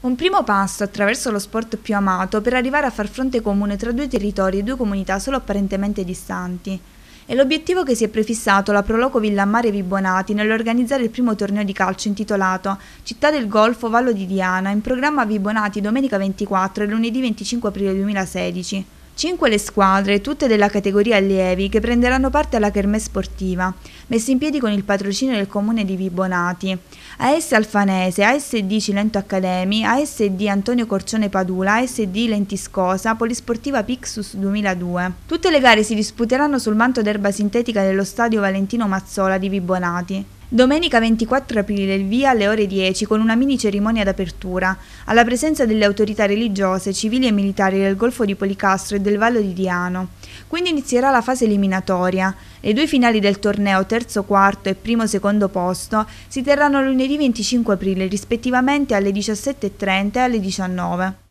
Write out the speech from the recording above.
Un primo passo attraverso lo sport più amato per arrivare a far fronte comune tra due territori e due comunità solo apparentemente distanti. È l'obiettivo che si è prefissato la Proloco Villamare Vibonati nell'organizzare il primo torneo di calcio intitolato Città del Golfo Vallo di Diana in programma Vibonati domenica 24 e lunedì 25 aprile 2016. Cinque le squadre, tutte della categoria allievi, che prenderanno parte alla Kermesse sportiva, messa in piedi con il patrocinio del comune di Vibonati. AS Alfanese, ASD Cilento Accademi, ASD Antonio Corcione Padula, ASD Lentiscosa, Polisportiva Pixus 2002. Tutte le gare si disputeranno sul manto d'erba sintetica dello stadio Valentino Mazzola di Vibonati. Domenica 24 aprile il via alle ore 10 con una mini cerimonia d'apertura, alla presenza delle autorità religiose, civili e militari del Golfo di Policastro e del Vallo di Diano. Quindi inizierà la fase eliminatoria. Le due finali del torneo terzo quarto e primo secondo posto si terranno lunedì 25 aprile rispettivamente alle 17.30 e alle 19.